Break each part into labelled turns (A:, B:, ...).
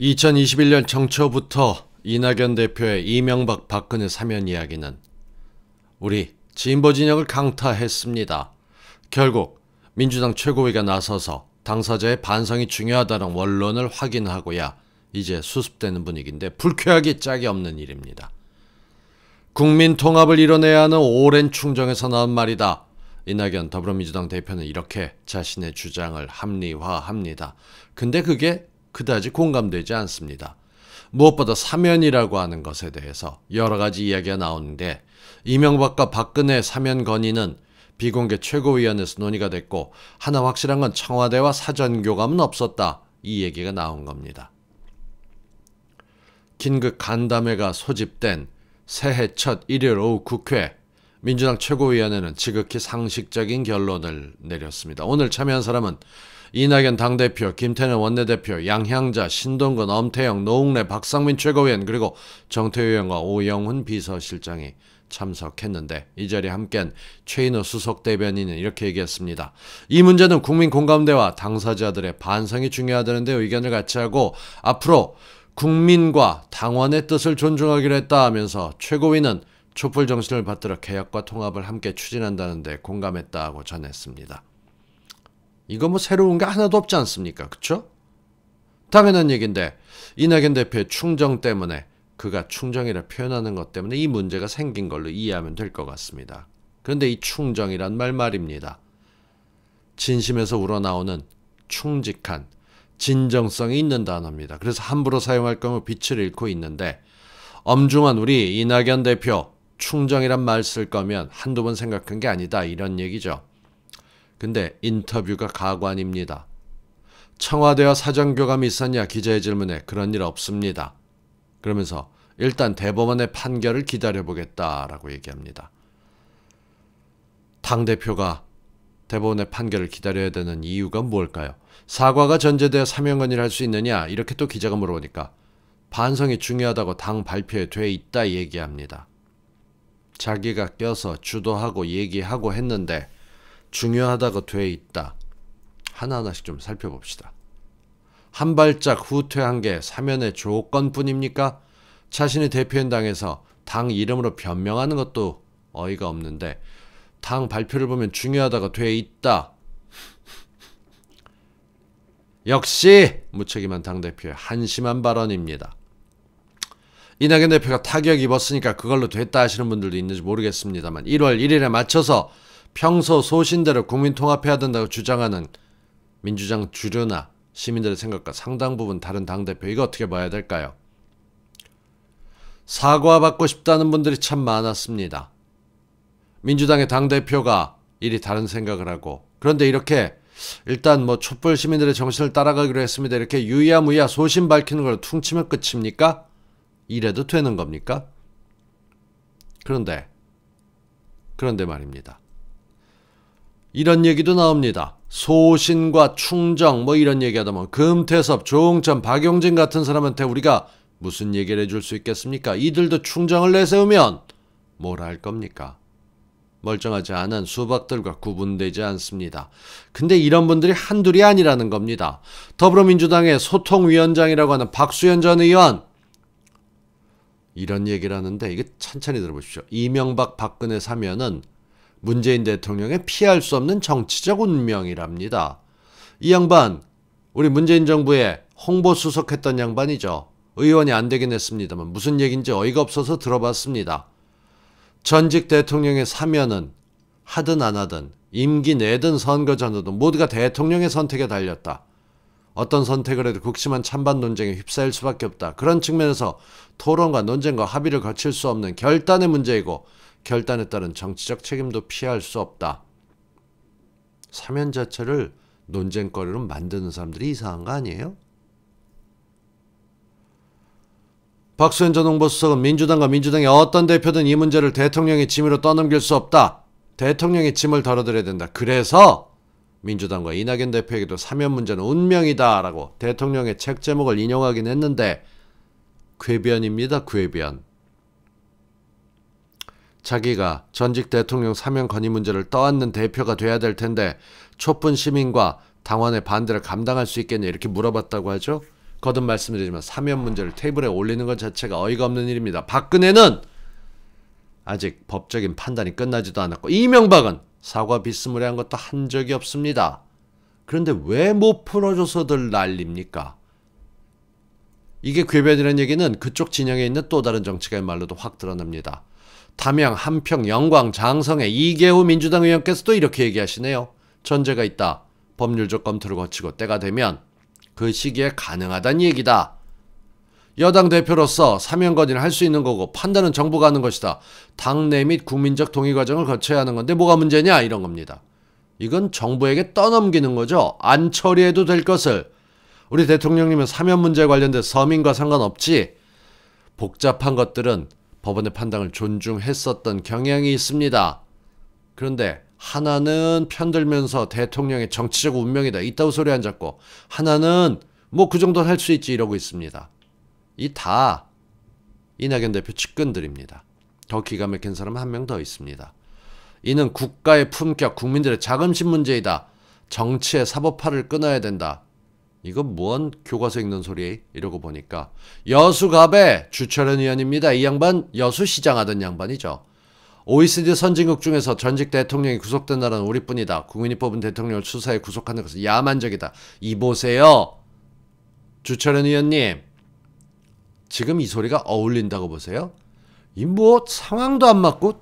A: 2021년 정초부터 이낙연 대표의 이명박 박근혜 사면 이야기는 우리 진보 진영을 강타했습니다. 결국 민주당 최고위가 나서서 당사자의 반성이 중요하다는 원론을 확인하고야 이제 수습되는 분위기인데 불쾌하기 짝이 없는 일입니다. 국민 통합을 이뤄내야 하는 오랜 충정에서 나온 말이다. 이낙연 더불어민주당 대표는 이렇게 자신의 주장을 합리화합니다. 근데 그게 그다지 공감되지 않습니다. 무엇보다 사면이라고 하는 것에 대해서 여러 가지 이야기가 나오는데 이명박과 박근혜 사면 건의는 비공개 최고위원회에서 논의가 됐고 하나 확실한 건 청와대와 사전 교감은 없었다 이 얘기가 나온 겁니다. 긴급 간담회가 소집된 새해 첫 일요일 오후 국회 민주당 최고위원회는 지극히 상식적인 결론을 내렸습니다. 오늘 참여한 사람은 이낙연 당대표, 김태년 원내대표, 양향자, 신동근, 엄태영, 노웅래, 박상민 최고위원 그리고 정태우 의원과 오영훈 비서실장이 참석했는데 이 자리에 함께한 최인호 수석 대변인은 이렇게 얘기했습니다. 이 문제는 국민 공감대와 당사자들의 반성이 중요하다는데 의견을 같이 하고 앞으로 국민과 당원의 뜻을 존중하기로 했다 하면서 최고위는 촛불 정신을 받들어 개혁과 통합을 함께 추진한다는데 공감했다고 전했습니다. 이거 뭐 새로운 게 하나도 없지 않습니까? 그쵸? 당연한 얘긴데 이낙연 대표의 충정 때문에 그가 충정이라 표현하는 것 때문에 이 문제가 생긴 걸로 이해하면 될 것 같습니다. 그런데 이 충정이란 말 말입니다. 진심에서 우러나오는 충직한 진정성이 있는 단어입니다. 그래서 함부로 사용할 경우 빛을 잃고 있는데 엄중한 우리 이낙연 대표 충정이란 말 쓸 거면 한두 번 생각한 게 아니다 이런 얘기죠. 근데 인터뷰가 가관입니다. 청와대와 사정 교감이 있었냐 기자의 질문에 그런 일 없습니다. 그러면서 일단 대법원의 판결을 기다려보겠다라고 얘기합니다. 당대표가 대법원의 판결을 기다려야 되는 이유가 뭘까요? 사과가 전제되어 사명건의를 할 수 있느냐? 이렇게 또 기자가 물어보니까 반성이 중요하다고 당 발표에 돼 있다 얘기합니다. 자기가 껴서 주도하고 얘기하고 했는데 중요하다고 돼 있다. 하나하나씩 좀 살펴봅시다. 한 발짝 후퇴한 게 사면의 조건뿐입니까? 자신의대표인당에서당 이름으로 변명하는 것도 어이가 없는데 당 발표를 보면 중요하다고 돼 있다. 역시 무책임한 당대표의 한심한 발언입니다. 이낙연 대표가 타격 입었으니까 그걸로 됐다 하시는 분들도 있는지 모르겠습니다만 1월 1일에 맞춰서 평소 소신대로 국민통합해야 된다고 주장하는 민주당 주류나 시민들의 생각과 상당 부분 다른 당대표 이거 어떻게 봐야 될까요? 사과받고 싶다는 분들이 참 많았습니다. 민주당의 당대표가 일이 다른 생각을 하고 그런데 이렇게 일단 뭐 촛불 시민들의 정신을 따라가기로 했습니다. 이렇게 유야무야 소신 밝히는 걸 퉁치면 끝입니까? 이래도 되는 겁니까? 그런데 그런데 말입니다. 이런 얘기도 나옵니다. 소신과 충정 뭐 이런 얘기하다 보면 금태섭, 조홍천, 박용진 같은 사람한테 우리가 무슨 얘기를 해줄 수 있겠습니까? 이들도 충정을 내세우면 뭘 할 겁니까? 멀쩡하지 않은 수박들과 구분되지 않습니다. 근데 이런 분들이 한둘이 아니라는 겁니다. 더불어민주당의 소통위원장이라고 하는 박수현 전 의원 이런 얘기를 하는데 이게 천천히 들어보십시오. 이명박 박근혜 사면은 문재인 대통령의 피할 수 없는 정치적 운명이랍니다. 이 양반 우리 문재인 정부에 홍보 수석했던 양반이죠. 의원이 안 되긴 했습니다만 무슨 얘기인지 어이가 없어서 들어봤습니다. 전직 대통령의 사면은 하든 안 하든 임기 내든 선거 전후든 모두가 대통령의 선택에 달렸다. 어떤 선택을 해도 극심한 찬반 논쟁에 휩싸일 수밖에 없다. 그런 측면에서 토론과 논쟁과 합의를 거칠 수 없는 결단의 문제이고 결단에 따른 정치적 책임도 피할 수 없다. 사면 자체를 논쟁거리로 만드는 사람들이 이상한 거 아니에요? 박수현 전 홍보수석은 민주당과 민주당의 어떤 대표든 이 문제를 대통령의 짐으로 떠넘길 수 없다. 대통령의 짐을 덜어드려야 된다. 그래서 민주당과 이낙연 대표에게도 사면 문제는 운명이다 라고 대통령의 책 제목을 인용하긴 했는데 궤변입니다. 궤변. 자기가 전직 대통령 사면 건의 문제를 떠안는 대표가 돼야 될 텐데 촛불 시민과 당원의 반대를 감당할 수 있겠냐 이렇게 물어봤다고 하죠. 거듭 말씀드리지만 사면 문제를 테이블에 올리는 것 자체가 어이가 없는 일입니다. 박근혜는 아직 법적인 판단이 끝나지도 않았고 이명박은 사과 비스무리한 것도 한 적이 없습니다. 그런데 왜 못 풀어줘서들 난립니까? 이게 괴변이라는 얘기는 그쪽 진영에 있는 또 다른 정치가의 말로도 확 드러납니다. 담양, 함평, 영광, 장성의 이계호 민주당 의원께서도 이렇게 얘기하시네요. 전제가 있다. 법률적 검토를 거치고 때가 되면 그 시기에 가능하단 얘기다. 여당 대표로서 사면건의를 할수 있는 거고 판단은 정부가 하는 것이다. 당내 및 국민적 동의 과정을 거쳐야 하는 건데 뭐가 문제냐 이런 겁니다. 이건 정부에게 떠넘기는 거죠. 안 처리해도 될 것을. 우리 대통령님은 사면 문제에 관련된 서민과 상관없지 복잡한 것들은 법원의 판단을 존중했었던 경향이 있습니다. 그런데 하나는 편들면서 대통령의 정치적 운명이다 이따우 소리 안 잡고 하나는 뭐 그정도할수 있지 이러고 있습니다. 이 다 이낙연 대표 측근들입니다. 더 기가 막힌 사람 한 명 더 있습니다. 이는 국가의 품격, 국민들의 자금심 문제이다. 정치의 사법화를 끊어야 된다. 이건 뭔 교과서 읽는 소리 이러고 보니까 여수갑의 주철현 의원입니다. 이 양반 여수시장 하던 양반이죠. OECD 선진국 중에서 전직 대통령이 구속된 나라는 우리뿐이다. 국민이 뽑은 대통령을 수사에 구속하는 것은 야만적이다. 이보세요. 주철현 의원님. 지금 이 소리가 어울린다고 보세요? 이뭐 상황도 안 맞고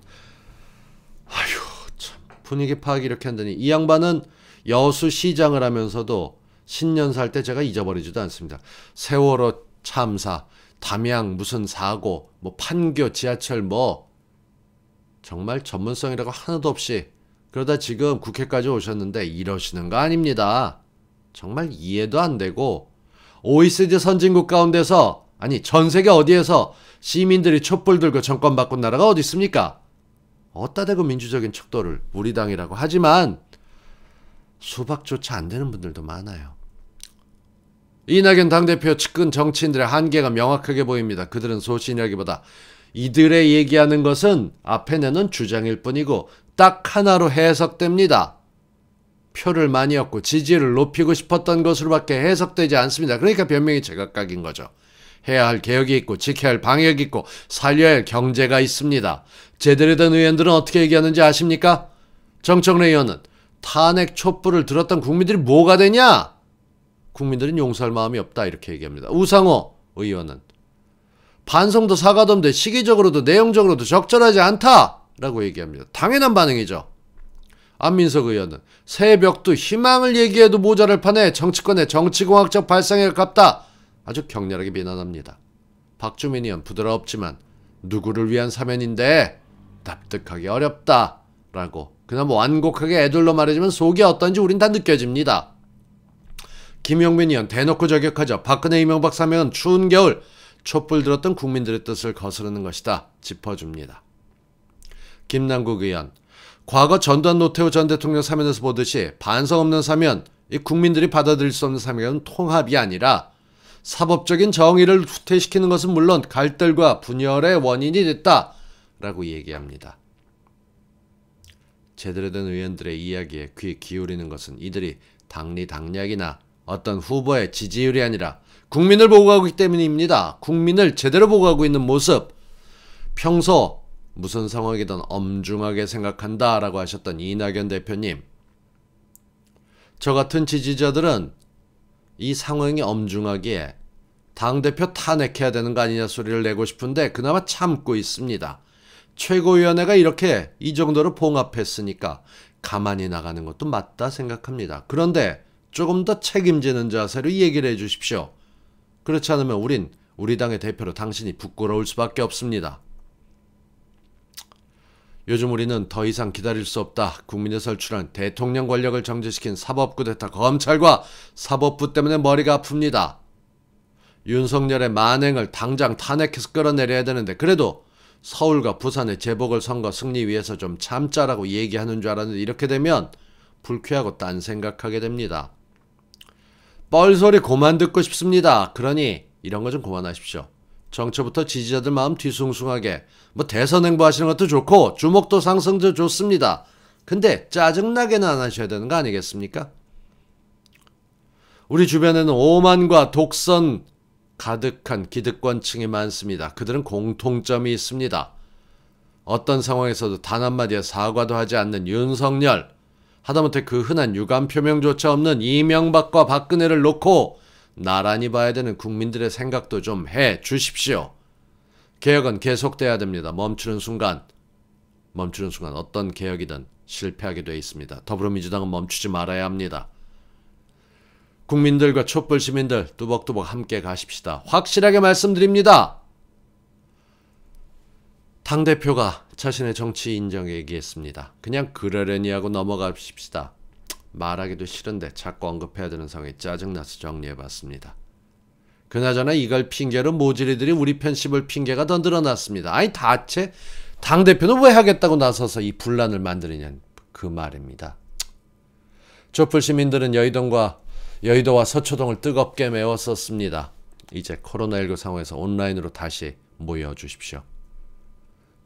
A: 아휴 참 분위기 파악 이렇게 한다니 이 양반은 여수시장을 하면서도 신년사때 제가 잊어버리지도 않습니다. 세월호 참사, 담양 무슨 사고, 뭐 판교 지하철 뭐 정말 전문성이라고 하나도 없이 그러다 지금 국회까지 오셨는데 이러시는 거 아닙니다. 정말 이해도 안 되고 OECD 선진국 가운데서 아니 전 세계 어디에서 시민들이 촛불 들고 정권 바꾼 나라가 어디 있습니까? 어따 대고 민주적인 척도를 우리 당이라고 하지만 수박조차 안 되는 분들도 많아요. 이낙연 당대표 측근 정치인들의 한계가 명확하게 보입니다. 그들은 소신이라기보다 이들의 얘기하는 것은 앞에 내는 주장일 뿐이고 딱 하나로 해석됩니다. 표를 많이 얻고 지지를 높이고 싶었던 것으로밖에 해석되지 않습니다. 그러니까 변명이 제각각인 거죠. 해야 할 개혁이 있고 지켜야 할 방역이 있고 살려야 할 경제가 있습니다. 제대로 된 의원들은 어떻게 얘기하는지 아십니까? 정청래 의원은 탄핵 촛불을 들었던 국민들이 뭐가 되냐? 국민들은 용서할 마음이 없다 이렇게 얘기합니다. 우상호 의원은 반성도 사과도 없는데 시기적으로도 내용적으로도 적절하지 않다라고 얘기합니다. 당연한 반응이죠. 안민석 의원은 새벽도 희망을 얘기해도 모자랄 판에 정치권의 정치공학적 발상에 가깝다 아주 격렬하게 비난합니다. 박주민 의원 부드럽지만 누구를 위한 사면인데 납득하기 어렵다라고 그나마 완곡하게 애들로 말해주면 속이 어떤지 우린 다 느껴집니다. 김용민 의원 대놓고 저격하자 박근혜 이명박 사면 추운 겨울 촛불 들었던 국민들의 뜻을 거스르는 것이다 짚어줍니다. 김남국 의원 과거 전두환 노태우 전 대통령 사면에서 보듯이 반성 없는 사면 이 국민들이 받아들일 수 없는 사면은 통합이 아니라 사법적인 정의를 후퇴시키는 것은 물론 갈등과 분열의 원인이 됐다 라고 얘기합니다. 제대로 된 의원들의 이야기에 귀 기울이는 것은 이들이 당리당략이나 어떤 후보의 지지율이 아니라 국민을 보고하고 있기 때문입니다. 국민을 제대로 보고하고 있는 모습. 평소 무슨 상황이든 엄중하게 생각한다 라고 하셨던 이낙연 대표님. 저 같은 지지자들은 이 상황이 엄중하기에 당대표 탄핵해야 되는 거 아니냐 소리를 내고 싶은데 그나마 참고 있습니다. 최고위원회가 이렇게 이 정도로 봉합했으니까 가만히 나가는 것도 맞다 생각합니다. 그런데 조금 더 책임지는 자세로 얘기를 해 주십시오. 그렇지 않으면 우린 우리 당의 대표로 당신이 부끄러울 수밖에 없습니다. 요즘 우리는 더 이상 기다릴 수 없다. 국민의 설출한 대통령 권력을 정지시킨 사법부 대타 검찰과 사법부 때문에 머리가 아픕니다. 윤석열의 만행을 당장 탄핵해서 끌어내려야 되는데 그래도 서울과 부산의 재보궐선거 승리 위해서 좀 참자라고 얘기하는 줄 알았는데 이렇게 되면 불쾌하고 딴 생각하게 됩니다. 뻘소리 고만 듣고 싶습니다. 그러니 이런 거 좀 고만하십시오. 정처부터 지지자들 마음 뒤숭숭하게 뭐 대선 행보하시는 것도 좋고 주목도 상승도 좋습니다. 근데 짜증나게는 안 하셔야 되는 거 아니겠습니까? 우리 주변에는 오만과 독선 가득한 기득권층이 많습니다. 그들은 공통점이 있습니다. 어떤 상황에서도 단 한마디의 사과도 하지 않는 윤석열. 하다못해 그 흔한 유감 표명조차 없는 이명박과 박근혜를 놓고 나란히 봐야 되는 국민들의 생각도 좀 해 주십시오. 개혁은 계속돼야 됩니다. 멈추는 순간, 멈추는 순간 어떤 개혁이든 실패하게 돼 있습니다. 더불어민주당은 멈추지 말아야 합니다. 국민들과 촛불 시민들 뚜벅뚜벅 함께 가십시다. 확실하게 말씀드립니다. 당 대표가 자신의 정치 인정 에 얘기했습니다. 그냥 그러려니 하고 넘어갑시다. 말하기도 싫은데 자꾸 언급해야 되는 상황이 짜증나서 정리해봤습니다. 그나저나 이걸 핑계로 모질이들이 우리 편집을 핑계가 더늘어났습니다 아니 다채 당대표는 왜 하겠다고 나서서 이 분란을 만드느냐 는그 말입니다. 조풀 시민들은 여의동과 여의도와 서초동을 뜨겁게 메웠었습니다. 이제 코로나19 상황에서 온라인으로 다시 모여 주십시오.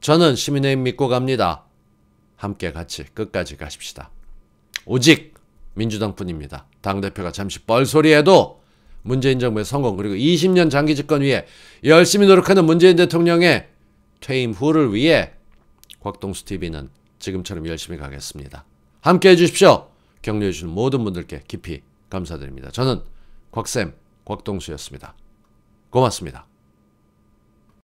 A: 저는 시민의힘 믿고 갑니다. 함께 같이 끝까지 가십시다. 오직 민주당뿐입니다. 당대표가 잠시 뻘소리해도 문재인 정부의 성공 그리고 20년 장기 집권 위에 열심히 노력하는 문재인 대통령의 퇴임 후를 위해 곽동수 TV는 지금처럼 열심히 가겠습니다. 함께 해주십시오. 격려해 주신 모든 분들께 깊이 감사드립니다. 저는 곽쌤 곽동수였습니다. 고맙습니다.